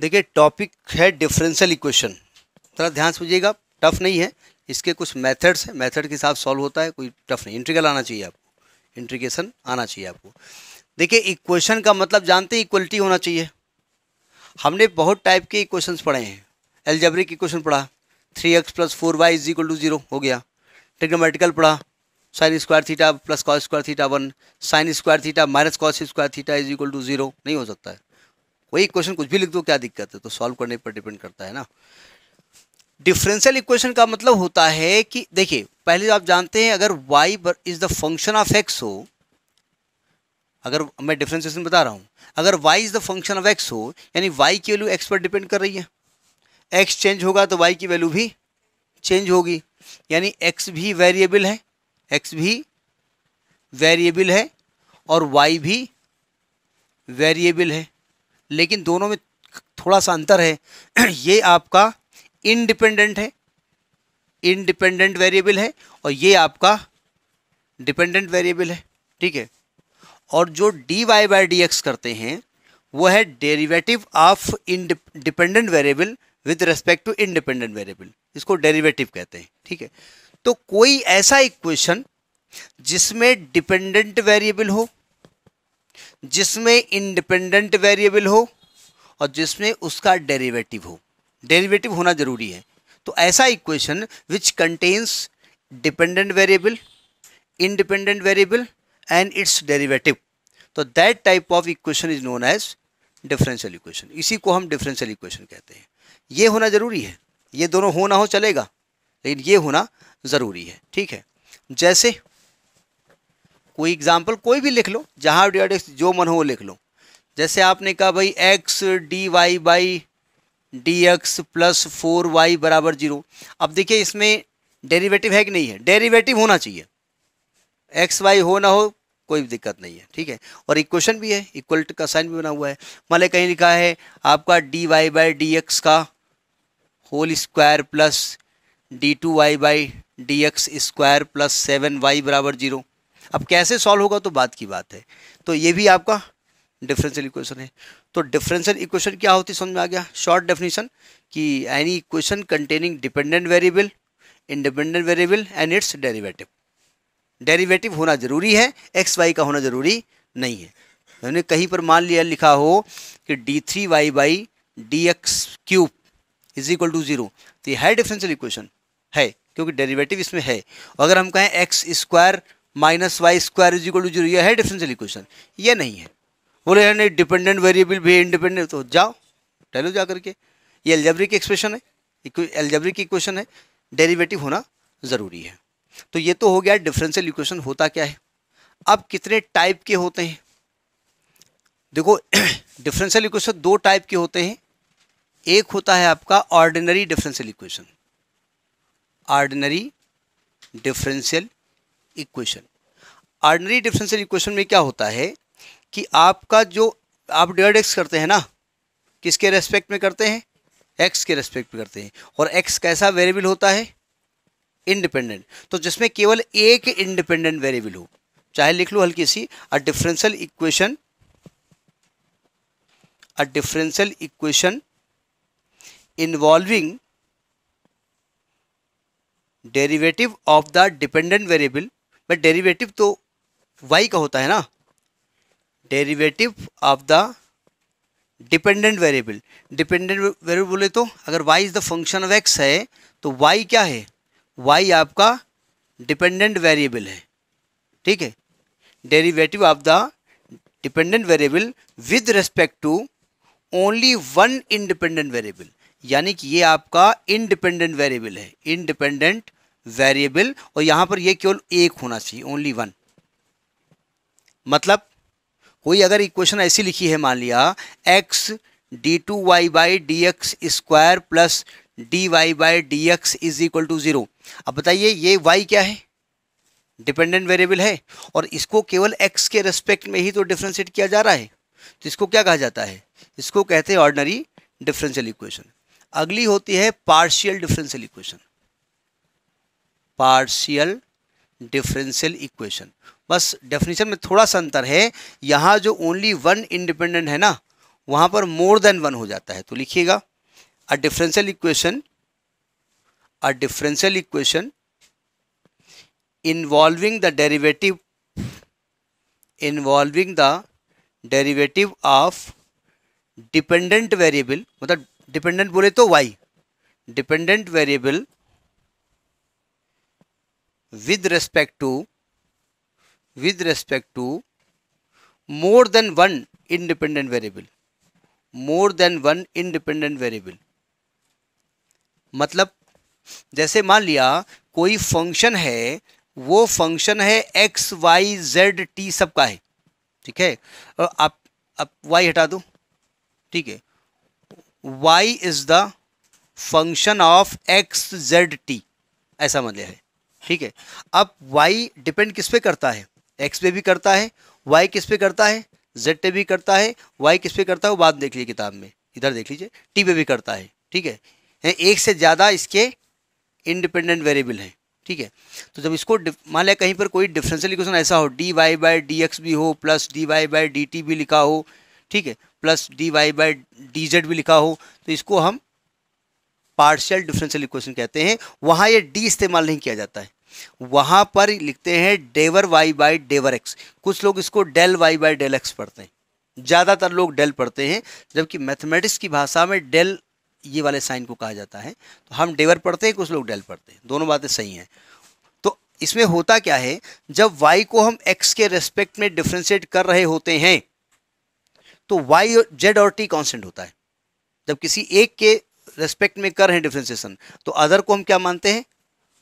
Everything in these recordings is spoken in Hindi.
देखिए टॉपिक है डिफरेंशियल इक्वेशन थोड़ा ध्यान सुझिएगा टफ नहीं है इसके कुछ मेथड्स हैं मेथड के हिसाब सॉल्व होता है कोई टफ नहीं इंट्रिकल आना चाहिए आपको इंट्रीगेशन आना चाहिए आपको देखिए इक्वेशन का मतलब जानते हैं इक्वलिटी होना चाहिए हमने बहुत टाइप के इक्वेशन पढ़े हैं एल्जेब्रिक इक्वेशन पढ़ा three X plus four Y is equal to zero हो गया ट्रिग्नोमेटिकल पढ़ा sine square theta plus cos square theta one sine square theta minus cos square theta is equal to zero नहीं हो सकता है वही क्वेश्चन कुछ भी लिख दो क्या दिक्कत है तो सॉल्व करने पर डिपेंड करता है ना डिफरेंशियल इक्वेशन का मतलब होता है कि देखिए पहले आप जानते हैं अगर Y is the function of X हो अगर मैं डिफ्रेंसिएशन बता रहा हूँ अगर y is the function of x हो यानी y की वैल्यू x पर डिपेंड कर रही है x चेंज होगा तो y की वैल्यू भी चेंज होगी यानी x भी वेरिएबल है x भी वेरिएबल है और y भी वेरिएबल है लेकिन दोनों में थोड़ा सा अंतर है ये आपका इनडिपेंडेंट है इनडिपेंडेंट वेरिएबल है और ये आपका डिपेंडेंट वेरिएबल है ठीक है और जो D Y by D X करते हैं वो है derivative of independent variable with respect to independent variable इसको डेरिवेटिव कहते हैं ठीक है तो कोई ऐसा इक्वेशन जिसमें डिपेंडेंट वेरिएबल हो जिसमें इंडिपेंडेंट वेरिएबल हो और जिसमें उसका डेरिवेटिव हो डेरिवेटिव होना ज़रूरी है तो ऐसा equation which contains dependent variable independent variable and its derivative तो that type of equation is known as differential equation इसी को हम डिफरेंशियल इक्वेशन कहते हैं ये होना ज़रूरी है ये दोनों होना हो चलेगा लेकिन ये होना ज़रूरी है ठीक है जैसे कोई एग्जाम्पल कोई भी लिख लो जहाँ डी एक्स जो मन हो वो लिख लो जैसे आपने कहा भाई X D Y by D X plus four Y बराबर जीरो अब देखिए इसमें डेरिवेटिव है कि नहीं है डेरिवेटिव होना चाहिए एक्स वाई हो ना हो कोई दिक्कत नहीं है ठीक है और इक्वेशन भी है इक्वल का साइन भी बना हुआ है मान कहीं लिखा है आपका D Y by D X का whole square plus D two Y by D X square plus seven Y बराबर जीरो अब कैसे सॉल्व होगा तो बात की बात है तो ये भी आपका डिफरेंशियल इक्वेशन है तो डिफरेंशियल इक्वेशन क्या होती समझ में आ गया शॉर्ट डेफिनेशन कि any equation containing dependent variable independent variable and its derivative derivative होना ज़रूरी है एक्स वाई का होना ज़रूरी नहीं है मैंने कहीं पर मान लिया लिखा हो कि D three Y by D X cube is equal to zero तो ये है डिफरेंशियल इक्वेशन है क्योंकि डेरिवेटिव इसमें है अगर हम कहें X square minus Y square is equal to zero है डिफरेंशियल इक्वेशन ये नहीं है बोले यार नहीं डिपेंडेंट वेरिएबल भी इंडिपेंडेंट तो जाओ टहलो जा करके ये एल्जेब्रिक एक्सप्रेशन है एल्जेब्रिक इक्वेशन है डेरिवेटिव होना ज़रूरी है तो ये तो हो गया डिफरेंशियल इक्वेशन होता क्या है अब कितने टाइप के होते हैं देखो डिफरेंशियल इक्वेशन दो टाइप के होते हैं एक होता है आपका ordinary differential equation ordinary differential equation ordinary differential equation में क्या होता है कि आपका जो आप डिवाइड एक्स करते हैं ना किसके रेस्पेक्ट में करते हैं एक्स के रेस्पेक्ट में करते हैं और एक्स कैसा वेरिएबल होता है इंडिपेंडेंट तो जिसमें केवल एक इंडिपेंडेंट वेरिएबल हो चाहे लिख लो हल्की सी a differential equation a differential equation involving derivative of the dependent variable but derivative तो वाई का होता है ना derivative of the dependent variable dependent variable बोले तो अगर y is the function of x है तो y क्या है y आपका डिपेंडेंट वेरिएबल है ठीक है derivative of the dependent variable with respect to only one independent variable यानी कि ये आपका इनडिपेंडेंट वेरिएबल है इनडिपेंडेंट वेरिएबल और यहां पर ये केवल एक होना चाहिए ओनली वन मतलब कोई अगर इक्वेशन ऐसी लिखी है मान लिया X D two Y by D X square plus D Y by D X is equal to zero अब बताइए ये वाई क्या है डिपेंडेंट वेरिएबल है और इसको केवल एक्स के रेस्पेक्ट में ही तो डिफ्रेंशिएट किया जा रहा है तो इसको क्या कहा जाता है इसको कहते हैं ऑर्डनरी डिफरेंशियल इक्वेशन अगली होती है partial differential equation partial differential equation बस डेफिनेशन में थोड़ा सा अंतर है यहाँ जो ओनली वन इंडिपेंडेंट है ना वहाँ पर मोर देन वन हो जाता है तो लिखिएगा a differential equation a differential equation involving the derivative involving the derivative of dependent variable मतलब डिपेंडेंट बोले तो Y dependent variable with respect to with respect to more than one independent variable more than one independent variable मतलब जैसे मान लिया कोई फंक्शन है वो फंक्शन है एक्स वाई जेड टी सबका है ठीक है और आप आप वाई हटा दो ठीक है Y is the function of X Z T ऐसा मतलब है ठीक है अब वाई डिपेंड किस पे करता है एक्स पे भी करता है वाई किस पे करता है जेड पे भी करता है वाई किस पे करता है वो बात देख लीजिए किताब में इधर देख लीजिए टी पे भी करता है ठीक है एक से ज़्यादा इसके इंडिपेंडेंट वेरिएबल हैं ठीक है तो जब इसको मान लिया कहीं पर कोई डिफरेंशियल इक्वेशन ऐसा हो D Y by D X भी हो plus D Y by D T भी लिखा हो ठीक है plus D Y by D Z भी लिखा हो तो इसको हम पार्शियल डिफरेंशियल इक्वेशन कहते हैं वहाँ ये डी इस्तेमाल नहीं किया जाता है वहाँ पर लिखते हैं डेवर वाई बाई डेवर एक्स कुछ लोग इसको del Y by del X पढ़ते हैं ज़्यादातर लोग डेल पढ़ते हैं जबकि मैथमेटिक्स की भाषा में डेल ये वाले साइन को कहा जाता है तो हम डेवर पढ़ते हैं कुछ लोग डेल पढ़ते हैं दोनों बातें सही हैं तो इसमें होता क्या है जब वाई को हम एक्स के रेस्पेक्ट में डिफ्रेंशिएट कर रहे होते हैं तो वाई जेड और टी कॉन्स्टेंट होता है जब किसी एक के रेस्पेक्ट में कर रहे हैं डिफ्रेंसिएशन तो अदर को हम क्या मानते हैं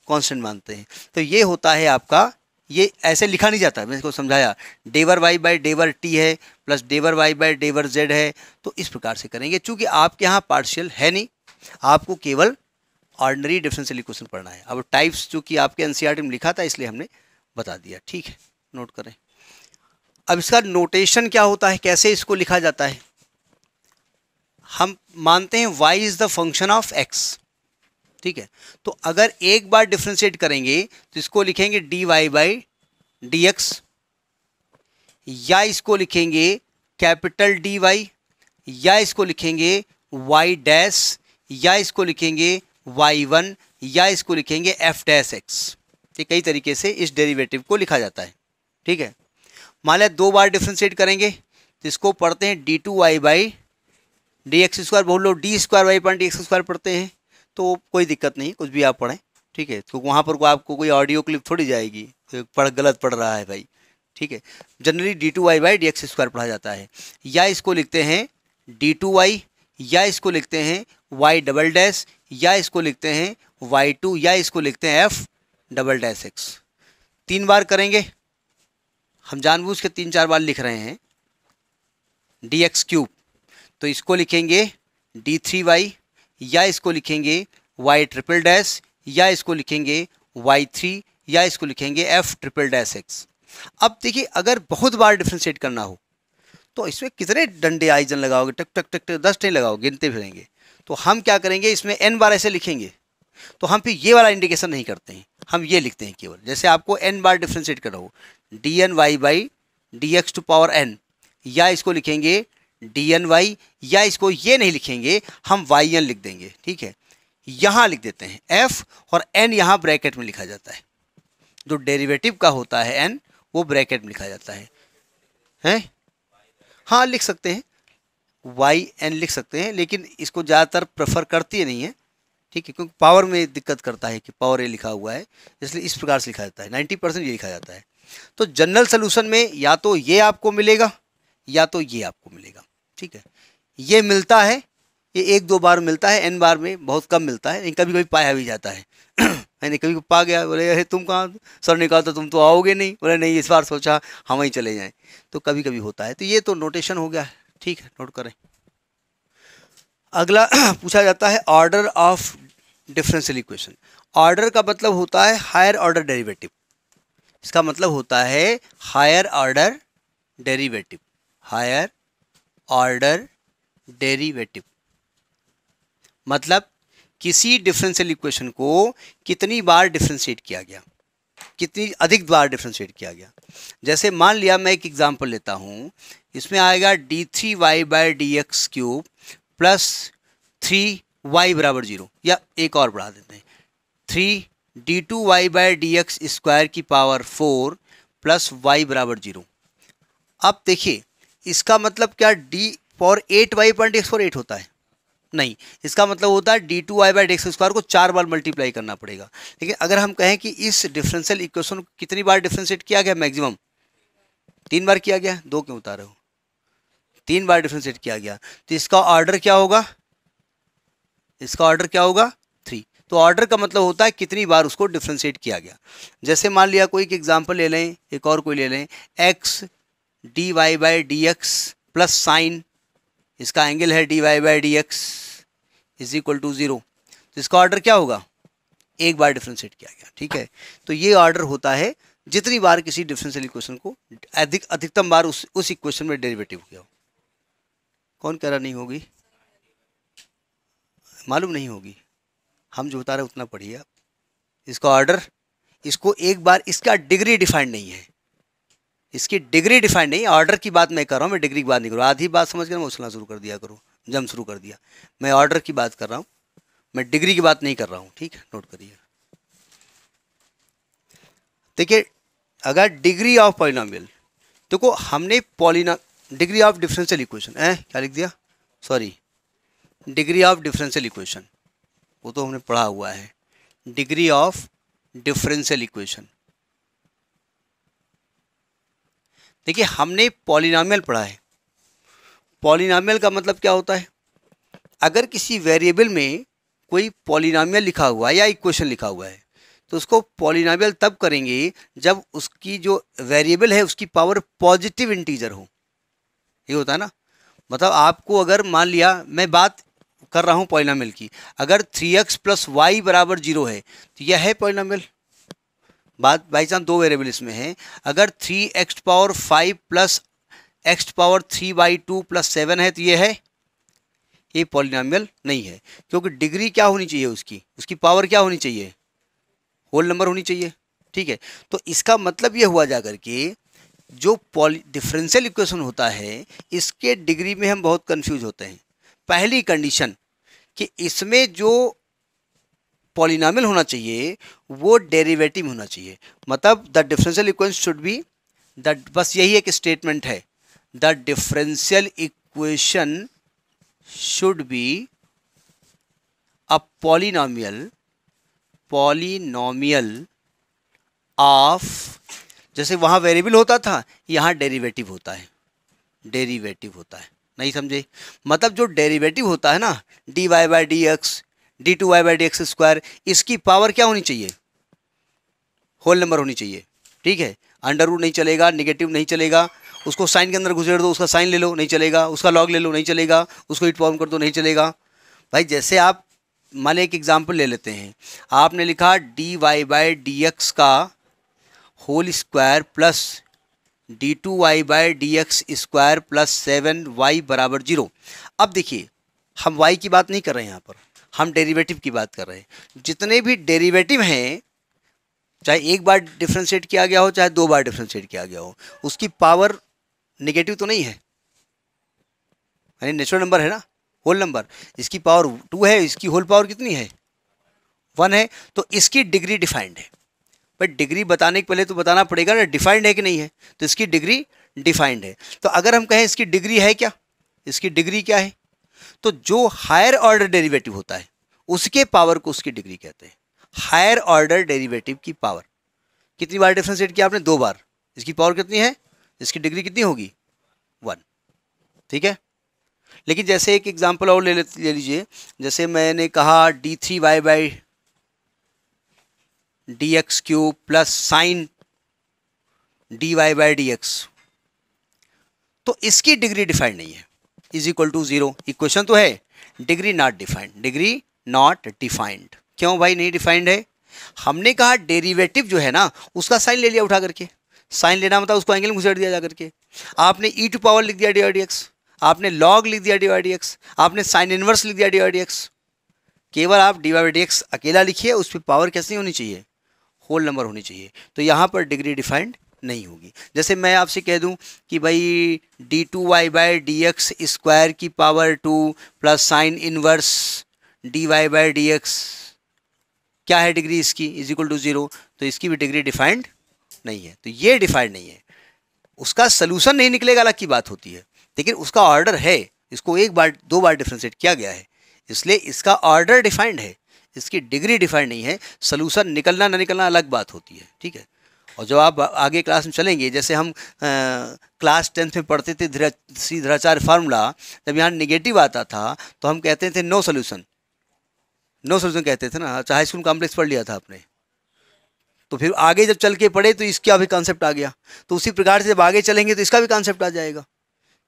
कॉन्स्टेंट मानते हैं तो ये होता है आपका ये ऐसे लिखा नहीं जाता मैंने इसको समझाया डेवर वाई बाई डेवर टी है प्लस डेवर वाई बाई डेवर जेड है तो इस प्रकार से करेंगे चूंकि आपके यहाँ पार्शियल है नहीं आपको केवल ऑर्डनरी डिफरेंशियल इक्वेशन पढ़ना है अब टाइप्स कि आपके एन e में लिखा था इसलिए हमने बता दिया ठीक है नोट करें अब इसका नोटेशन क्या होता है कैसे इसको लिखा जाता है हम मानते हैं Y is the function of X ठीक है तो अगर एक बार डिफ्रेंशिएट करेंगे तो इसको लिखेंगे D Y by D X या इसको लिखेंगे कैपिटल डी वाई या इसको लिखेंगे वाई डैश या इसको लिखेंगे वाई वन या इसको लिखेंगे एफ डैश एक्स ये कई तरीके से इस डेरिवेटिव को लिखा जाता है ठीक है मान लिया दो बार डिफ्रेंशिएट करेंगे तो इसको पढ़ते हैं D two Y by D X square बहुत लोग D square Y point D X square पढ़ते हैं तो कोई दिक्कत नहीं कुछ भी आप पढ़ें ठीक है तो वहाँ पर को आपको कोई ऑडियो क्लिप थोड़ी जाएगी तो पढ़ गलत पढ़ रहा है भाई ठीक है generally D two Y by D X square पढ़ा जाता है या इसको लिखते हैं डी टू वाई या इसको लिखते हैं वाई डबल डैश या इसको लिखते हैं वाई टू या इसको लिखते हैं एफ डबल डैश एक्स तीन बार करेंगे हम जानबूझ के तीन चार बार लिख रहे हैं डी एक्स क्यूब तो इसको लिखेंगे डी थ्री वाई या इसको लिखेंगे वाई ट्रिपल डैश या इसको लिखेंगे वाई थ्री या इसको लिखेंगे एफ ट्रिपल डैश एक्स अब देखिए अगर बहुत बार डिफ्रेंशिएट करना हो तो इसमें कितने डंडे आइजन लगाओगे टक टक टक टक दस नहीं लगाओगे गिनते फिरेंगे तो हम क्या करेंगे इसमें एन बार ऐसे लिखेंगे तो हम फिर ये वाला इंडिकेशन नहीं करते हैं हम ये लिखते हैं केवल जैसे आपको एन बार डिफ्रेंशिएट करो D N Y by D X to power N या इसको लिखेंगे डी एन वाई या इसको ये नहीं लिखेंगे हम वाई एन लिख देंगे ठीक है यहाँ लिख देते हैं एफ और एन यहाँ ब्रैकेट में लिखा जाता है जो डेरिवेटिव का होता है एन वो ब्रैकेट में लिखा जाता है हैं हाँ लिख सकते हैं वाई एन लिख सकते हैं लेकिन इसको ज़्यादातर प्रेफर करती है नहीं है ठीक है क्योंकि पावर में दिक्कत करता है कि पावर ए लिखा हुआ है इसलिए इस प्रकार से लिखा जाता है नाइन्टी परसेंट ये लिखा जाता है तो जनरल सोल्यूशन में या तो ये आपको मिलेगा या तो ये आपको मिलेगा ठीक है ये मिलता है ये एक दो बार मिलता है एन बार में बहुत कम मिलता है कभी कभी पाया भी जाता है मैंने कभी पा गया बोले अरे तुम कहाँ सर ने कहा तो तुम तो आओगे नहीं बोले नहीं इस बार सोचा हम ही चले जाएं तो कभी कभी होता है तो ये तो नोटेशन हो गया ठीक है नोट करें अगला पूछा जाता है order of differential equation order का मतलब होता है हायर ऑर्डर डेरिवेटिव इसका मतलब होता है higher order derivative higher order derivative मतलब किसी डिफरेंशियल इक्वेशन को कितनी बार डिफ्रेंशिएट किया गया कितनी अधिक बार डिफ्रेंशिएट किया गया जैसे मान लिया मैं एक एग्जांपल लेता हूँ इसमें आएगा D three Y by D X cube plus three Y बराबर जीरो या एक और बढ़ा देते हैं three D two Y by D X square की पावर फोर प्लस वाई बराबर जीरो अब देखिए इसका मतलब क्या D four eight Y point X four eight होता है नहीं इसका मतलब होता है D two Y by D square को चार बार मल्टीप्लाई करना पड़ेगा लेकिन अगर हम कहें कि इस डिफरेंशियल इक्वेशन को कितनी बार डिफ्रेंशिएट किया गया मैक्सिमम तीन बार किया गया दो क्यों उतारे हो तीन बार डिफ्रेंशिएट किया गया तो इसका ऑर्डर क्या होगा इसका ऑर्डर क्या होगा थ्री तो ऑर्डर का मतलब होता है कितनी बार उसको डिफ्रेंशिएट किया गया जैसे मान लिया कोई एक एग्जाम्पल ले लें एक और कोई ले लें X D Y by D X plus sine इसका एंगल है D Y by D X is equal to zero तो इसका ऑर्डर क्या होगा एक बार डिफ्रेंशिएट किया गया ठीक है तो ये ऑर्डर होता है जितनी बार किसी डिफरेंशियल इक्वेशन को अधिक अधिकतम बार उस उस इक्वेशन में डेरिवेटिव किया हो कौन कह रहा नहीं होगी मालूम नहीं होगी हम जो बता रहे उतना पढ़िए आप इसका ऑर्डर इसको एक बार इसका डिग्री डिफाइंड नहीं है इसकी डिग्री डिफाइंड नहीं ऑर्डर की बात मैं कर रहा हूँ मैं डिग्री की बात नहीं करूँ आधी बात समझ कर मैं उछलना शुरू कर दिया करूँ जम शुरू कर दिया मैं ऑर्डर की बात कर रहा हूँ मैं डिग्री की बात नहीं कर रहा हूँ ठीक है नोट करिए देखिए अगर डिग्री ऑफ पॉलिनामियल देखो हमने पॉलिना डिग्री ऑफ डिफरेंशियल इक्वेशन ए क्या लिख दिया sorry degree of differential equation वो तो हमने पढ़ा हुआ है डिग्री ऑफ डिफरेंशियल इक्वेशन देखिए हमने पॉलिनामियल पढ़ा है पॉलिनामियल का मतलब क्या होता है अगर किसी वेरिएबल में कोई पॉलिनामियल लिखा हुआ है या इक्वेशन लिखा हुआ है तो उसको पॉलिनामियल तब करेंगे जब उसकी जो वेरिएबल है उसकी पावर पॉजिटिव इंटीजर हो ये होता है ना मतलब आपको अगर मान लिया मैं बात कर रहा हूँ पॉलिनामियल की अगर थ्री एक्स प्लस वाई बराबर जीरो है तो यह है पॉलिनामियल बात बाई चांस दो वेरिएबल इसमें है अगर three X power five plus X power three by two plus seven है तो ये है ये पॉलिनामियल नहीं है क्योंकि डिग्री क्या होनी चाहिए उसकी उसकी पावर क्या होनी चाहिए होल नंबर होनी चाहिए ठीक है तो इसका मतलब ये हुआ जाकर के जो पॉली डिफरेंशियल इक्वेशन होता है इसके डिग्री में हम बहुत कंफ्यूज होते हैं पहली कंडीशन कि इसमें जो पॉलिनामियल होना चाहिए वो डेरिवेटिव होना चाहिए मतलब the differential equation should be the बस यही एक स्टेटमेंट है the differential equation should be a polynomial polynomial of जैसे वहाँ वेरिएबल होता था यहाँ डेरिवेटिव होता है डेरिवेटिव होता है नहीं समझे मतलब जो डेरिवेटिव होता है ना D Y by D X D two Y by D X square इसकी पावर क्या होनी चाहिए होल नंबर होनी चाहिए ठीक है अंडर रूट नहीं चलेगा निगेटिव नहीं चलेगा उसको साइन के अंदर घुसेड़ दो उसका साइन ले लो नहीं चलेगा उसका लॉग ले लो नहीं चलेगा उसको इट फॉर्म कर दो नहीं चलेगा भाई जैसे आप मान लें एक एग्जाम्पल ले लेते हैं आपने लिखा D Y by D X का whole square plus D two Y by D X square plus seven Y बराबर जीरो अब देखिए हम वाई की बात नहीं कर रहे हैं यहाँ पर हम डेरिवेटिव की बात कर रहे हैं जितने भी डेरिवेटिव हैं चाहे एक बार डिफ्रेंशिएट किया गया हो चाहे दो बार डिफ्रेंशिएट किया गया हो उसकी पावर नेगेटिव तो नहीं है यानी नेचुरल नंबर है ना होल नंबर इसकी पावर टू है इसकी होल पावर कितनी है वन है तो इसकी डिग्री डिफाइंड है बट डिग्री बताने के पहले तो बताना पड़ेगा ना डिफाइंड है कि नहीं है तो इसकी डिग्री डिफाइंड है तो अगर हम कहें इसकी डिग्री है क्या इसकी डिग्री क्या है तो जो हायर ऑर्डर डेरिवेटिव होता है उसके पावर को उसकी डिग्री कहते हैं हायर ऑर्डर डेरिवेटिव की पावर कितनी बार डिफ्रेंशिएट किया आपने दो बार इसकी पावर कितनी है इसकी डिग्री कितनी होगी वन ठीक है लेकिन जैसे एक एग्जांपल और ले ले लीजिए जैसे मैंने कहा D three Y by D X cube plus sine D Y by D X तो इसकी डिग्री डिफाइंड नहीं है is equal to zero equation तो है degree not defined degree not defined क्यों भाई नहीं डिफाइंड है हमने कहा डेरिवेटिव जो है ना उसका साइन ले लिया उठा करके साइन लेना मतलब उसको एंगल घुसेड़ दिया जा करके आपने ई टू पावर लिख दिया डी डी एक्स आपने लॉग लिख दिया डी डी एक्स आपने साइन इनवर्स लिख दिया डी डी एक्स केवल आप डी डी एक्स अकेला लिखिए उस पर पावर कैसे होनी चाहिए होल नंबर होनी चाहिए तो यहाँ पर डिग्री डिफाइंड नहीं होगी जैसे मैं आपसे कह दूं कि भाई D two Y by D X square की power two plus sine inverse D Y by D X क्या है डिग्री इसकी इज इक्वल टू ज़ीरो तो इसकी भी डिग्री डिफाइंड नहीं है तो ये डिफाइंड नहीं है उसका सलूशन नहीं निकलेगा अलग की बात होती है लेकिन उसका ऑर्डर है इसको एक बार दो बार डिफ्रेंशिएट किया गया है इसलिए इसका ऑर्डर डिफाइंड है इसकी डिग्री डिफाइंड नहीं है सलूशन निकलना ना निकलना अलग बात होती है ठीक है और जब आप आगे क्लास में चलेंगे जैसे हम आ, क्लास टेंथ में पढ़ते थे धीरा फार्मूला जब यहाँ निगेटिव आता था तो हम कहते थे नो सोल्यूशन नो सोल्यूशन कहते थे ना अच्छा हाई स्कूल कॉम्प्लेक्स पढ़ लिया था आपने तो फिर आगे जब चल के पढ़े तो इसका भी कॉन्सेप्ट आ गया तो उसी प्रकार से जब आगे चलेंगे तो इसका भी कॉन्सेप्ट आ जाएगा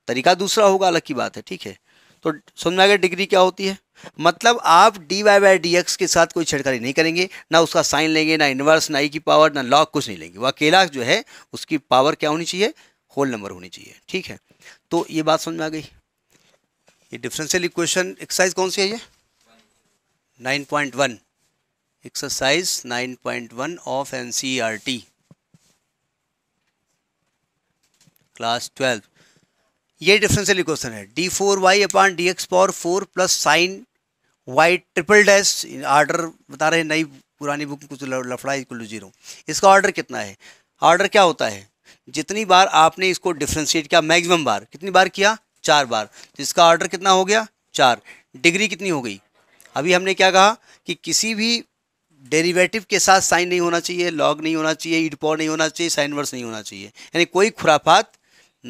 तरीका दूसरा होगा अलग की बात है ठीक है तो समझ में आ गया डिग्री क्या होती है मतलब आप D Y by D X के साथ कोई छेड़खानी नहीं करेंगे ना उसका साइन लेंगे ना इन्वर्स ना ई e की पावर ना लॉग कुछ नहीं लेंगे वह अकेला जो है उसकी पावर क्या होनी चाहिए होल नंबर होनी चाहिए ठीक है तो ये बात समझ में आ गई ये डिफरेंशियल इक्वेशन एक्सरसाइज कौन सी है ये nine point one exercise nine point one of N C R T class twelve ये डिफरेंशियल इक्वेशन है D four Y upon D X power four plus sine white triple dash order बता रहे नई पुरानी बुक कुछ लफड़ाई इक्वल जीरो इसका ऑर्डर कितना है ऑर्डर क्या होता है जितनी बार आपने इसको डिफ्रेंशिएट किया मैक्सिमम बार कितनी बार किया चार बार तो इसका ऑर्डर कितना हो गया चार डिग्री कितनी हो गई अभी हमने क्या कहा कि किसी भी डेरिवेटिव के साथ साइन नहीं होना चाहिए लॉग नहीं होना चाहिए ईडपॉ नहीं होना चाहिए साइन वर्स नहीं होना चाहिए यानी कोई खुराफात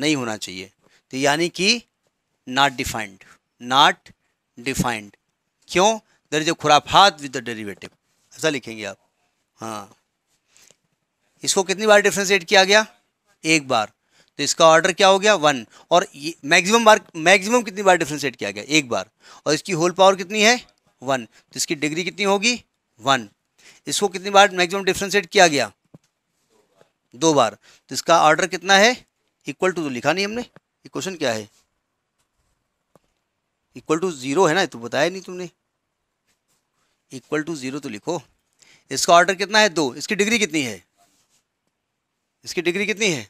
नहीं होना चाहिए तो यानी कि नॉट डिफाइंड नॉट डिफाइंड क्यों दर इज ए खुराफात विद द डेरिवेटिव ऐसा लिखेंगे आप हाँ इसको कितनी बार डिफ्रेंशिएट किया गया एक बार तो इसका ऑर्डर क्या हो गया वन और मैक्सिमम बार मैक्सिमम कितनी बार डिफ्रेंशिएट किया गया एक बार और इसकी होल पावर कितनी है वन तो इसकी डिग्री कितनी होगी वन इसको कितनी बार मैक्सिमम डिफ्रेंशिएट किया गया दो बार तो इसका ऑर्डर कितना है इक्वल टू तो लिखा नहीं हमने ये क्वेश्चन क्या है इक्वल टू ज़ीरो है ना तो बताया नहीं तुमने इक्वल टू ज़ीरो तो लिखो इसका ऑर्डर कितना है दो इसकी डिग्री कितनी है इसकी डिग्री कितनी है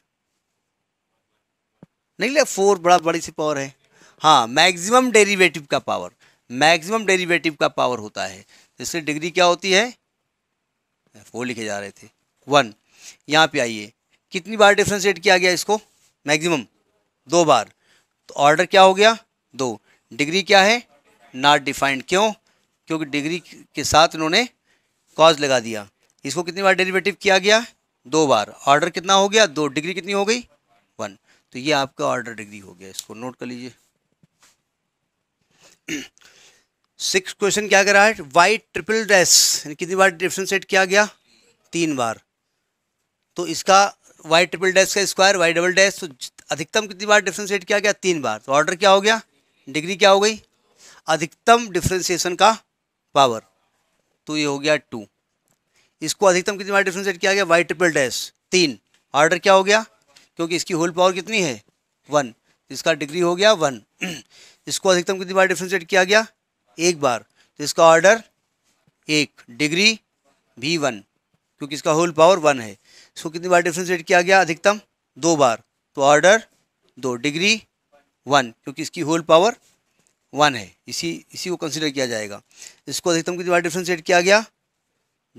नहीं लिया फोर बड़ा बड़ी सी पावर है हाँ मैक्सिमम डेरिवेटिव का पावर मैक्सिमम डेरिवेटिव का पावर होता है तो इसकी डिग्री क्या होती है फोर लिखे जा रहे थे वन यहाँ पे आइए कितनी बार डिफ्रेंशिएट किया गया इसको मैक्सिमम दो बार तो ऑर्डर क्या हो गया दो डिग्री क्या है नॉट डिफाइंड क्यों क्योंकि डिग्री के साथ इन्होंने कॉज लगा दिया इसको कितनी बार डेरिवेटिव किया गया दो बार ऑर्डर कितना हो गया दो डिग्री कितनी हो गई वन तो ये आपका ऑर्डर डिग्री हो गया इसको नोट कर लीजिए सिक्स क्वेश्चन क्या कर रहा है वाई ट्रिपल ड्रेस कितनी बार डिफ्रेंशिएट किया गया तीन बार तो इसका वाई ट्रिपल डैश का स्क्वायर वाई डबल डैश तो अधिकतम कितनी बार डिफ्रेंशिएट किया गया तीन बार तो ऑर्डर क्या हो गया डिग्री क्या हो गई अधिकतम डिफ्रेंसिएशन का पावर तो ये हो गया टू इसको अधिकतम कितनी बार डिफ्रेंशिएट किया गया वाई ट्रिपल डैस तीन ऑर्डर क्या हो गया क्योंकि इसकी होल पावर कितनी है वन इसका डिग्री हो गया वन इसको अधिकतम कितनी बार डिफ्रेंशिएट किया गया एक बार तो इसका ऑर्डर एक डिग्री भी वन क्योंकि इसका होल पावर वन है इसको कितनी बार डिफ्रेंशिएट किया गया अधिकतम दो बार तो ऑर्डर दो डिग्री वन क्योंकि इसकी होल पावर वन है इसी इसी को कंसिडर किया जाएगा इसको अधिकतम कितनी बार डिफ्रेंशिएट किया गया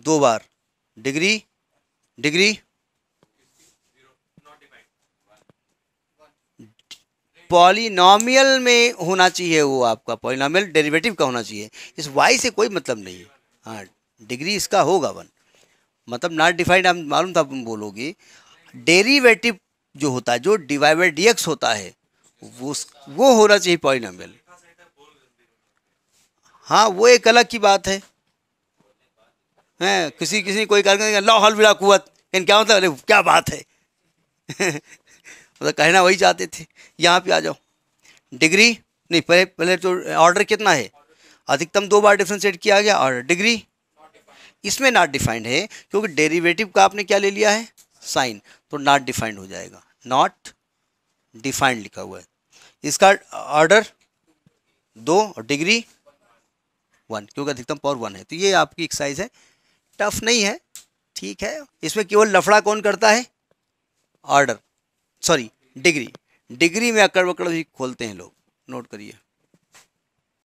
दो बार डिग्री डिग्री पॉलिनॉमियल में होना चाहिए वो आपका पॉलिनॉमियल डेरिवेटिव का होना चाहिए इस वाई से कोई मतलब नहीं है हाँ डिग्री इसका होगा वन मतलब नॉट डिफाइंड हम मालूम था बोलोगे डेरिवेटिव जो होता है जो डिवाइड डी एक्स होता है वो वो होना चाहिए पॉलिनॉमियल हाँ वो एक अलग की बात है हैं किसी किसी कोई कार्यक्रम लो हल बिला कुत इन क्या मतलब अरे क्या बात है मतलब कहना वही चाहते थे यहाँ पे आ जाओ डिग्री नहीं पहले पहले तो ऑर्डर कितना है अधिकतम दो बार डिफ्रेंशिएट किया गया और डिग्री इसमें नॉट डिफाइंड है क्योंकि डेरिवेटिव का आपने क्या ले लिया है साइन तो नॉट डिफाइंड हो जाएगा नॉट डिफाइंड लिखा हुआ है इसका ऑर्डर दो और डिग्री वन क्योंकि अधिकतम पावर वन है तो ये आपकी एक्सरसाइज है टफ नहीं है ठीक है इसमें केवल लफड़ा कौन करता है ऑर्डर सॉरी डिग्री डिग्री में अकड़ बकड़ भी खोलते हैं लोग नोट करिए